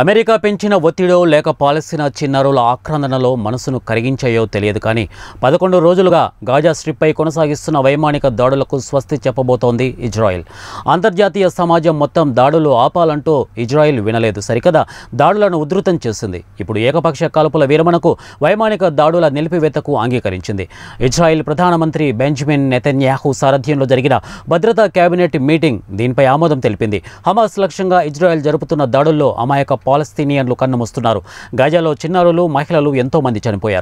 America పెంచిన ఒత్తిడో లేక పాలస్తీనా చిన్నారుల ఆక్రందనలో మనసును కరిగించాయో తెలియదు కానీ పదకొండు రోజులుగా గాజా స్ట్రిప్పై కొనసాగిస్తున్న వైమానిక దాడులకు స్వస్తి చెప్పబోతోంది ఇజ్రాయెల్ అంతర్జాతీయ సమాజం మొత్తం దాడులు ఆపాలంటూ ఇజ్రాయెల్ వినలేదు సరికదా దాడులను ఉధృతం చేసింది ఇప్పుడు ఏకపక్ష కాల్పుల విరమణకు వైమానిక దాడుల నిలిపివేతకు అంగీకరించింది ఇజ్రాయెల్ ప్రధానమంత్రి బెంజమిన్ నెతన్యాహు సారథ్యంలో జరిగిన భద్రతా కేబినెట్ మీటింగ్ దీనిపై ఆమోదం తెలిపింది హమాస్ లక్ష్యంగా ఇజ్రాయెల్ జరుపుతున్న దాడుల్లో అమాయక పాలస్తీనియన్లు కన్నుమూస్తున్నారు గాజాలో చిన్నారులు మహిళలు ఎంతోమంది చనిపోయారు